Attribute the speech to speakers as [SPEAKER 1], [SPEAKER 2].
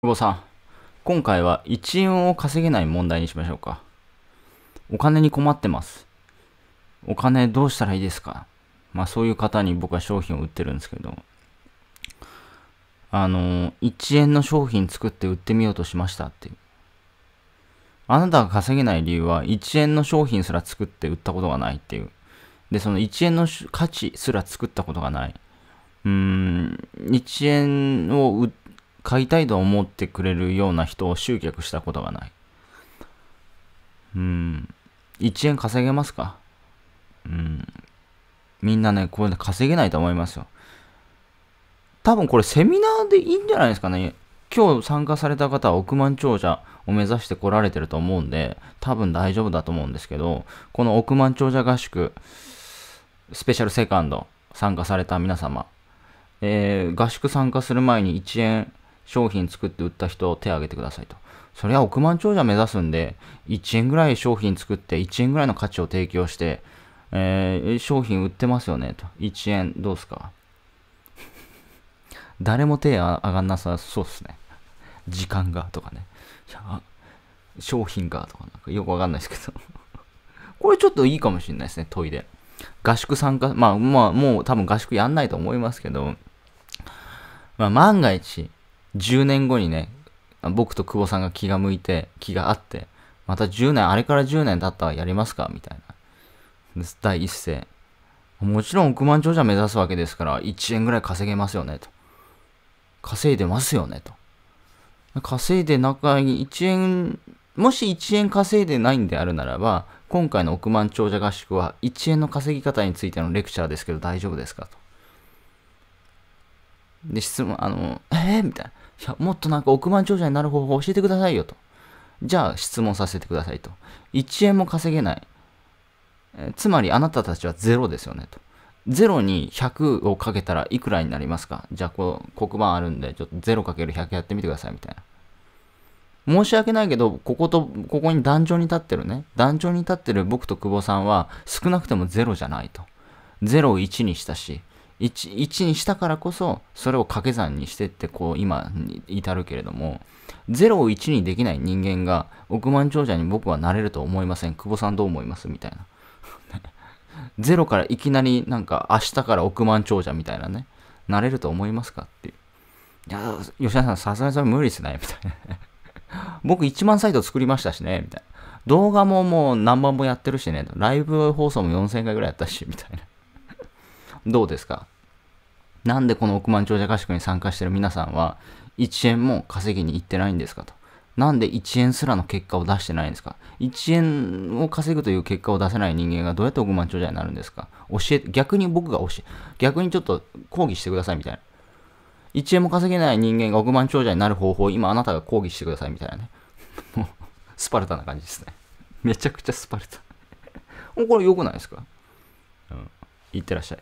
[SPEAKER 1] 久保さん、今回は1円を稼げない問題にしましょうか。お金に困ってます。お金どうしたらいいですかまあそういう方に僕は商品を売ってるんですけど、あの、1円の商品作って売ってみようとしましたっていう。あなたが稼げない理由は1円の商品すら作って売ったことがないっていう。で、その1円の価値すら作ったことがない。うーん、1円を売って、買いたいと思ってくれるような人を集客したことがない。うん。1円稼げますかうん。みんなね、これの稼げないと思いますよ。多分これセミナーでいいんじゃないですかね。今日参加された方は億万長者を目指して来られてると思うんで、多分大丈夫だと思うんですけど、この億万長者合宿、スペシャルセカンド参加された皆様、えー、合宿参加する前に1円商品作って売った人を手を挙げてくださいと。それは億万長者目指すんで、1円ぐらい商品作って、1円ぐらいの価値を提供して、えー、商品売ってますよねと。1円どうすか 誰も手上がんなさそうですね。時間がとかね。商品がとかなんかよくわかんないですけど これちょっといいかもしれないですね、トイレ。合宿参加、まあまあもう多分合宿やんないと思いますけど、まあ万が一、10年後にね、僕と久保さんが気が向いて、気があって、また10年、あれから10年経ったらやりますかみたいな。第一声。もちろん億万長者目指すわけですから、1円ぐらい稼げますよね、と。稼いでますよね、と。稼いで中に1円、もし1円稼いでないんであるならば、今回の億万長者合宿は1円の稼ぎ方についてのレクチャーですけど大丈夫ですかと。で、質問、あの、えー、みたいな。いや、もっとなんか億万長者になる方法教えてくださいよと。じゃあ、質問させてくださいと。1円も稼げない。えつまり、あなたたちはゼロですよねと。0に100をかけたらいくらになりますかじゃあ、こう、黒板あるんで、ちょっと 0×100 やってみてくださいみたいな。申し訳ないけど、ここと、ここに壇上に立ってるね。壇上に立ってる僕と久保さんは、少なくても0じゃないと。0を1にしたし、1, にしたからこそ、それを掛け算にしてって、こう、今に至るけれども、0を1にできない人間が、億万長者に僕はなれると思いません。久保さんどう思いますみたいな。0 からいきなり、なんか、明日から億万長者みたいなね、なれると思いますかっていう。いや、吉田さん、さすがにそれ無理っすね、みたいな。僕1万サイト作りましたしね、みたいな。動画ももう何万本やってるしね、ライブ放送も4000回ぐらいやったし、みたいな。どうですかなんでこの億万長者合宿に参加してる皆さんは、1円も稼ぎに行ってないんですかと。なんで1円すらの結果を出してないんですか ?1 円を稼ぐという結果を出せない人間がどうやって億万長者になるんですか教え、逆に僕が教え、逆にちょっと抗議してくださいみたいな。1円も稼げない人間が億万長者になる方法を今あなたが抗議してくださいみたいなね。もう、スパルタな感じですね。めちゃくちゃスパルタ。これ良くないですかうん。いってらっしゃい。